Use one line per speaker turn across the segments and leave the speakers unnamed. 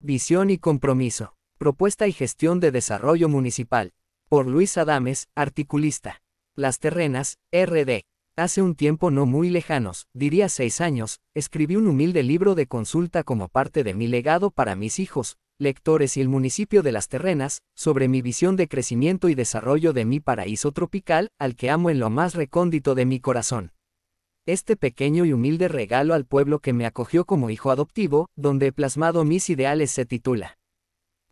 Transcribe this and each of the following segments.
Visión y compromiso. Propuesta y gestión de desarrollo municipal. Por Luis Adames, articulista. Las Terrenas, RD. Hace un tiempo no muy lejanos, diría seis años, escribí un humilde libro de consulta como parte de mi legado para mis hijos, lectores y el municipio de Las Terrenas, sobre mi visión de crecimiento y desarrollo de mi paraíso tropical, al que amo en lo más recóndito de mi corazón este pequeño y humilde regalo al pueblo que me acogió como hijo adoptivo, donde he plasmado mis ideales se titula.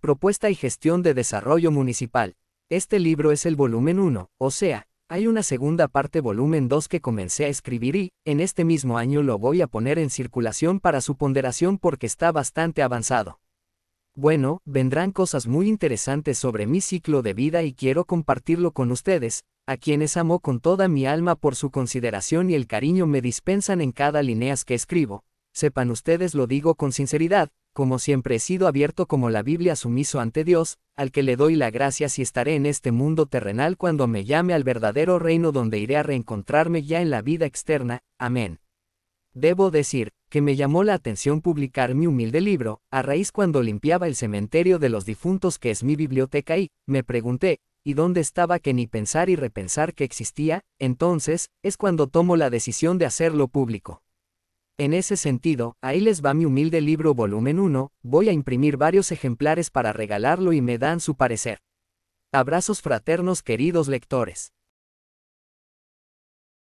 Propuesta y gestión de desarrollo municipal. Este libro es el volumen 1, o sea, hay una segunda parte volumen 2 que comencé a escribir y, en este mismo año lo voy a poner en circulación para su ponderación porque está bastante avanzado. Bueno, vendrán cosas muy interesantes sobre mi ciclo de vida y quiero compartirlo con ustedes, a quienes amo con toda mi alma por su consideración y el cariño me dispensan en cada líneas que escribo. Sepan ustedes lo digo con sinceridad, como siempre he sido abierto como la Biblia sumiso ante Dios, al que le doy la gracia si estaré en este mundo terrenal cuando me llame al verdadero reino donde iré a reencontrarme ya en la vida externa. Amén. Debo decir, me llamó la atención publicar mi humilde libro, a raíz cuando limpiaba el cementerio de los difuntos que es mi biblioteca y, me pregunté, ¿y dónde estaba que ni pensar y repensar que existía? Entonces, es cuando tomo la decisión de hacerlo público. En ese sentido, ahí les va mi humilde libro volumen 1, voy a imprimir varios ejemplares para regalarlo y me dan su parecer. Abrazos fraternos queridos lectores.